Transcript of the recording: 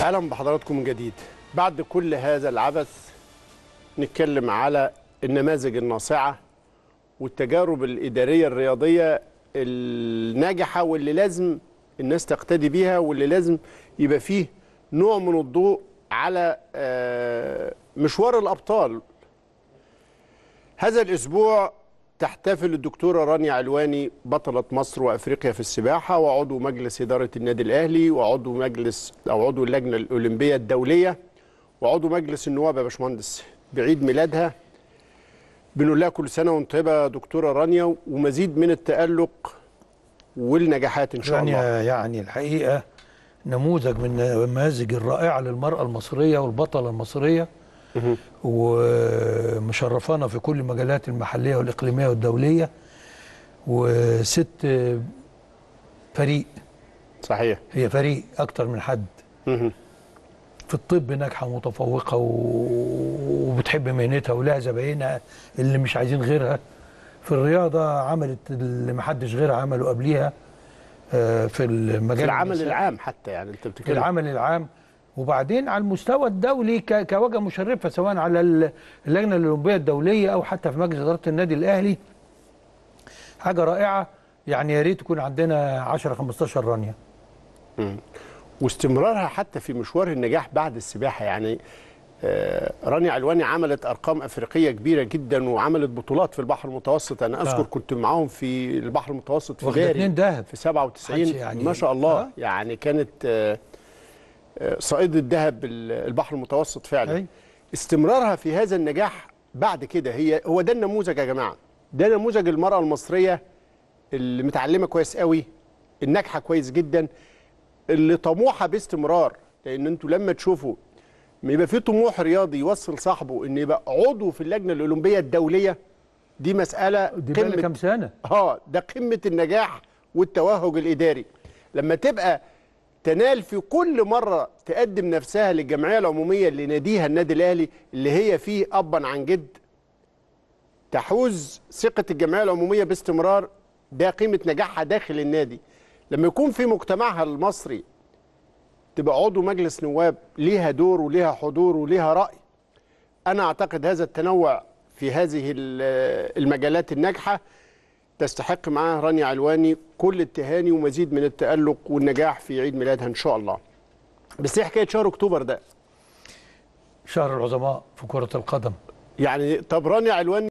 اهلا بحضراتكم من جديد بعد كل هذا العبث نتكلم على النماذج الناصعه والتجارب الاداريه الرياضيه الناجحه واللي لازم الناس تقتدي بيها واللي لازم يبقى فيه نوع من الضوء على آه، مشوار الابطال هذا الاسبوع تحتفل الدكتورة رانيا علواني بطلة مصر وأفريقيا في السباحة وعضو مجلس إدارة النادي الأهلي وعضو مجلس أو عضو اللجنة الأولمبية الدولية وعضو مجلس النواب يا باشمهندس بعيد ميلادها بنقول لها كل سنة وأنت طيبة دكتورة رانيا ومزيد من التألق والنجاحات إن شاء رانيا الله يعني الحقيقة نموذج من النماذج الرائعة للمرأة المصرية والبطلة المصرية ومشرفانا في كل المجالات المحليه والاقليميه والدوليه وست فريق صحيح هي فريق اكتر من حد في الطب ناجحه ومتفوقه وبتحب مهنتها ولها زباينها اللي مش عايزين غيرها في الرياضه عملت اللي ما حدش غيرها عمله قبليها آه، في المجال في العمل العام حتى يعني انت بتتكلم في العمل العام وبعدين على المستوى الدولي كوجه مشرفه سواء على اللجنه الاولمبيه الدوليه او حتى في مجلس اداره النادي الاهلي حاجه رائعه يعني يا ريت يكون عندنا 10 15 رانيه. امم واستمرارها حتى في مشوار النجاح بعد السباحه يعني آه، رانيا علواني عملت ارقام افريقيه كبيره جدا وعملت بطولات في البحر المتوسط انا آه. اذكر كنت معاهم في البحر المتوسط في غاري في 97 يعني ما شاء الله آه. يعني كانت صعيد الذهب البحر المتوسط فعلا أي. استمرارها في هذا النجاح بعد كده هي هو ده النموذج يا جماعه ده نموذج المراه المصريه اللي متعلمه كويس قوي الناجحه كويس جدا اللي طموحه باستمرار لان انتوا لما تشوفوا يبقى في طموح رياضي يوصل صاحبه ان يبقى عضو في اللجنه الاولمبيه الدوليه دي مساله دي قمه كام سنه اه ده قمه النجاح والتوهج الاداري لما تبقى تنال في كل مرة تقدم نفسها للجمعية العمومية اللي ناديها النادي الأهلي اللي هي فيه أبا عن جد تحوز ثقة الجمعية العمومية باستمرار ده قيمة نجاحها داخل النادي لما يكون في مجتمعها المصري تبقى عضو مجلس نواب ليها دور وليها حضور وليها رأي أنا أعتقد هذا التنوع في هذه المجالات الناجحة تستحق معاها رانيا علواني كل التهاني ومزيد من التألق والنجاح في عيد ميلادها إن شاء الله بس ايه حكاية شهر أكتوبر ده؟ شهر العظماء في كرة القدم يعني طب رانيا علواني